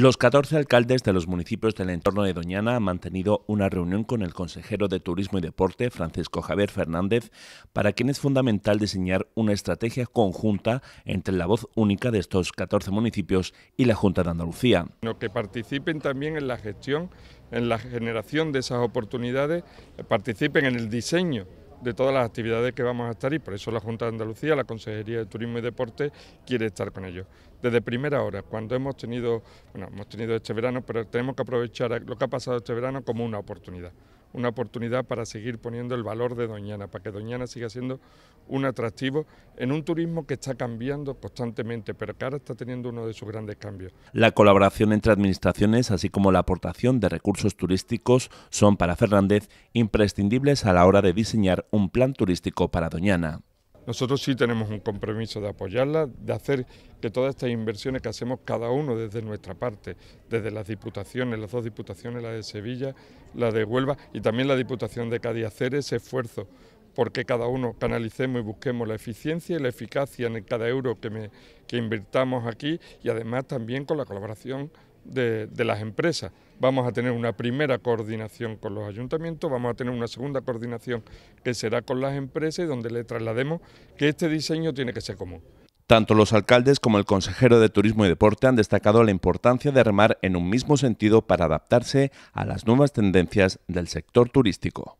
Los 14 alcaldes de los municipios del entorno de Doñana han mantenido una reunión con el consejero de Turismo y Deporte, Francisco Javier Fernández, para quien es fundamental diseñar una estrategia conjunta entre la voz única de estos 14 municipios y la Junta de Andalucía. Que participen también en la gestión, en la generación de esas oportunidades, participen en el diseño de todas las actividades que vamos a estar y por eso la Junta de Andalucía, la Consejería de Turismo y Deporte quiere estar con ellos. Desde primera hora, cuando hemos tenido, bueno, hemos tenido este verano, pero tenemos que aprovechar lo que ha pasado este verano como una oportunidad una oportunidad para seguir poniendo el valor de Doñana, para que Doñana siga siendo un atractivo en un turismo que está cambiando constantemente, pero que ahora está teniendo uno de sus grandes cambios. La colaboración entre administraciones, así como la aportación de recursos turísticos, son para Fernández imprescindibles a la hora de diseñar un plan turístico para Doñana. Nosotros sí tenemos un compromiso de apoyarla, de hacer que todas estas inversiones que hacemos cada uno desde nuestra parte, desde las diputaciones, las dos diputaciones, la de Sevilla, la de Huelva y también la Diputación de Cádiz, hacer ese esfuerzo porque cada uno canalicemos y busquemos la eficiencia y la eficacia en cada euro que, me, invirtamos aquí y además también con la colaboración de, las empresas. Vamos a tener una primera coordinación con los ayuntamientos, vamos a tener una segunda coordinación que será con las empresas y donde le traslademos que este diseño tiene que ser común. Tanto los alcaldes como el consejero de Turismo y Deporte han destacado la importancia de armar en un mismo sentido para adaptarse a las nuevas tendencias del sector turístico.